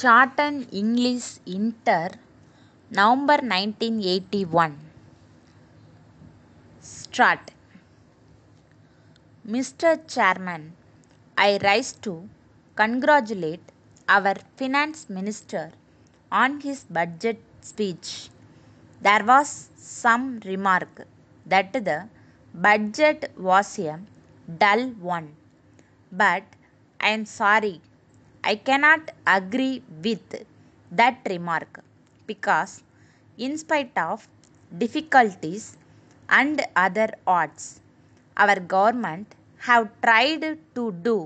Shorten English inter November nineteen eighty one start mister chairman I rise to congratulate our finance minister on his budget speech there was some remark that the budget was a dull one, but I am sorry I cannot agree with that remark because, in spite of difficulties and other odds, our government have tried to do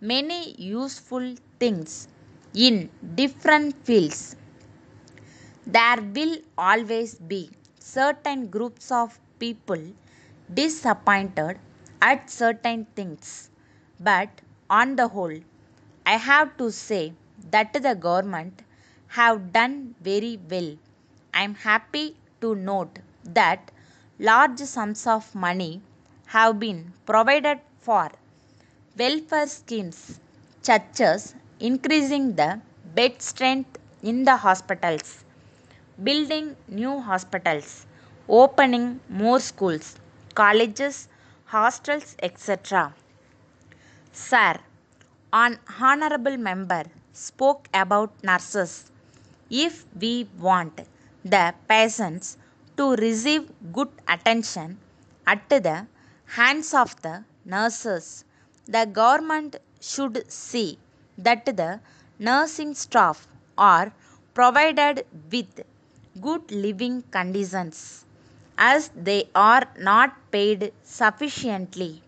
many useful things in different fields. There will always be certain groups of people disappointed at certain things, but on the whole, I have to say that the government have done very well. I am happy to note that large sums of money have been provided for welfare schemes churches, increasing the bed strength in the hospitals, building new hospitals, opening more schools, colleges, hostels, etc. Sir, an honorable member spoke about nurses. If we want the patients to receive good attention at the hands of the nurses, the government should see that the nursing staff are provided with good living conditions as they are not paid sufficiently.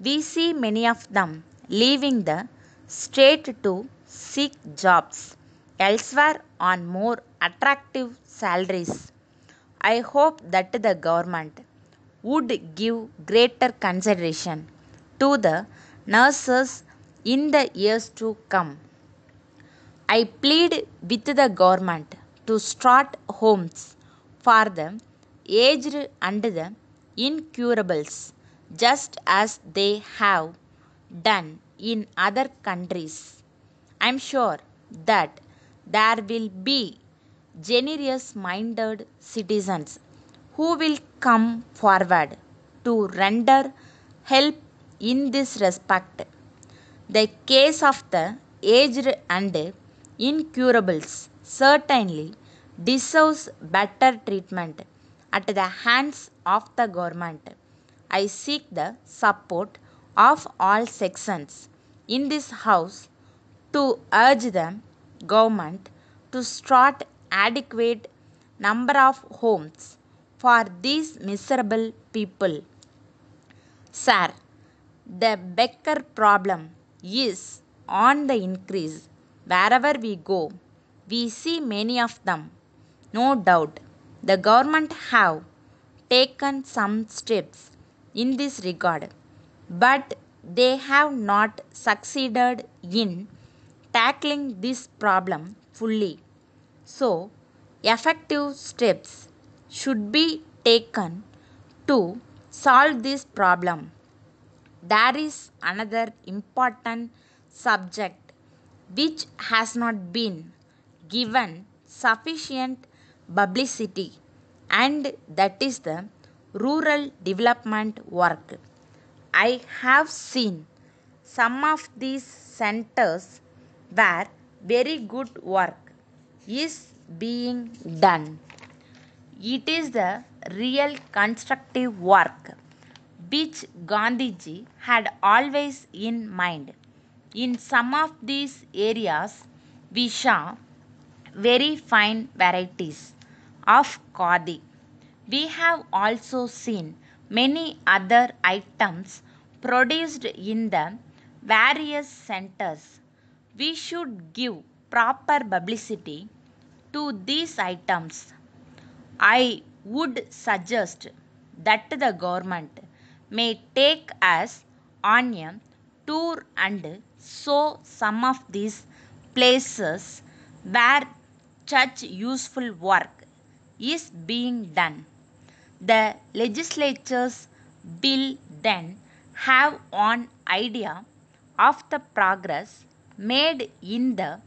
We see many of them leaving the state to seek jobs elsewhere on more attractive salaries. I hope that the government would give greater consideration to the nurses in the years to come. I plead with the government to start homes for the aged and the incurables just as they have done in other countries. I am sure that there will be generous minded citizens who will come forward to render help in this respect. The case of the aged and incurables certainly deserves better treatment at the hands of the government. I seek the support of all sections in this House to urge the government to start adequate number of homes for these miserable people. Sir, the Becker problem is on the increase. Wherever we go, we see many of them. No doubt, the government have taken some steps in this regard but they have not succeeded in tackling this problem fully. So, effective steps should be taken to solve this problem. There is another important subject which has not been given sufficient publicity, and that is the rural development work. I have seen some of these centers where very good work is being done. It is the real constructive work which Gandhiji had always in mind. In some of these areas, we saw very fine varieties of khadi. We have also seen many other items produced in the various centers. We should give proper publicity to these items. I would suggest that the government may take us on a tour and show some of these places where such useful work is being done. The legislature's bill then have an idea of the progress made in the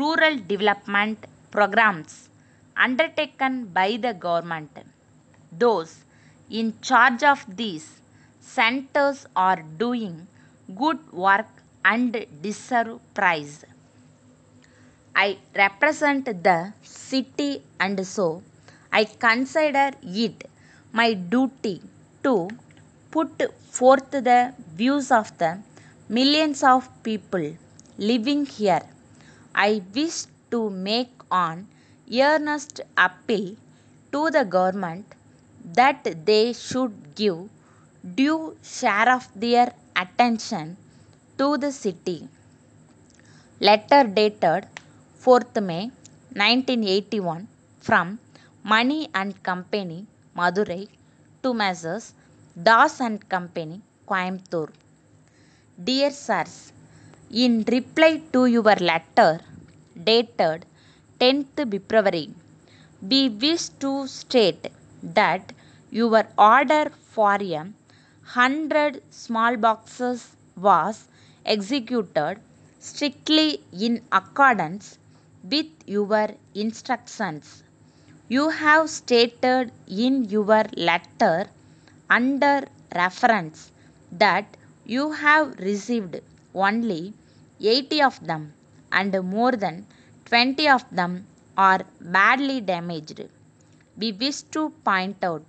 rural development programs undertaken by the government. Those in charge of these centers are doing good work and deserve praise. I represent the city and so I consider it my duty to put forth the views of the millions of people living here. I wish to make an earnest appeal to the government that they should give due share of their attention to the city. Letter dated 4th May 1981 from Money and Company, Madurai to Messrs. Das and Company, Coimbatore. Dear Sirs, in reply to your letter dated 10th February, we wish to state that your order for a hundred small boxes was executed strictly in accordance with your instructions. You have stated in your letter under reference that you have received only 80 of them and more than 20 of them are badly damaged. We wish to point out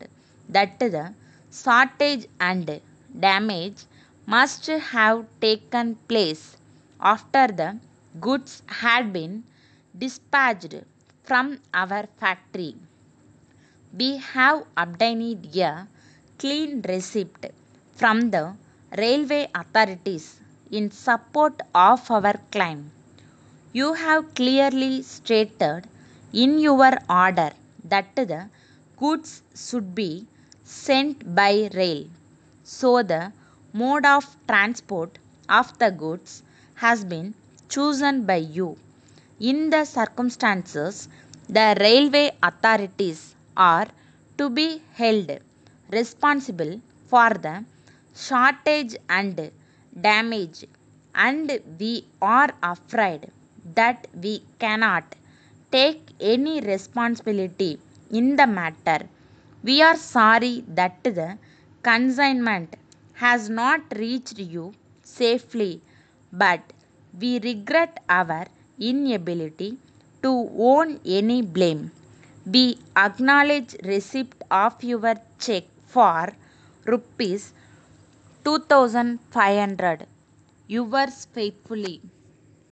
that the shortage and damage must have taken place after the goods had been dispatched from our factory. We have obtained a clean receipt from the railway authorities in support of our claim. You have clearly stated in your order that the goods should be sent by rail. So the mode of transport of the goods has been chosen by you. In the circumstances, the railway authorities are to be held responsible for the shortage and damage and we are afraid that we cannot take any responsibility in the matter. We are sorry that the consignment has not reached you safely, but we regret our inability to own any blame. We acknowledge receipt of your check for rupees 2500 yours faithfully